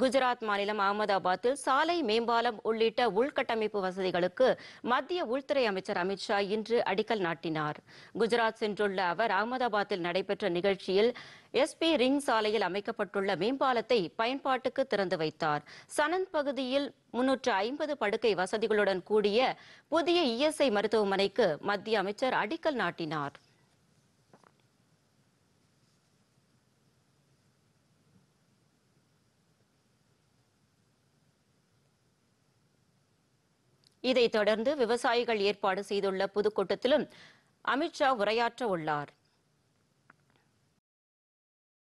குஜராத் மாநிலம் அகமதாபாத்தில் சாலை மேம்பாலம் உள்ளிட்ட உள்கட்டமைப்பு வசதிகளுக்கு மத்திய உள்துறை அமைச்சர் அமித்ஷா இன்று அடிக்கல் நாட்டினார் குஜராத் சென்றுள்ள அவர் அகமதாபாத்தில் நடைபெற்ற நிகழ்ச்சியில் எஸ்பி ரிங் சாலையில் அமைக்கப்பட்டுள்ள மேம்பாலத்தை பயன்பாட்டுக்கு திறந்து வைத்தார் சனந்த் பகுதியில் முன்னூற்று ஐம்பது படுக்கை வசதிகளுடன் கூடிய புதிய இஎஸ்ஐ மருத்துவமனைக்கு மத்திய அமைச்சர் அடிக்கல் நாட்டினாா் இதைத் தொடர்ந்து விவசாயிகள் ஏற்பாடு செய்துள்ள பொதுக்கூட்டத்திலும் அமித்ஷா உரையாற்ற உள்ளார்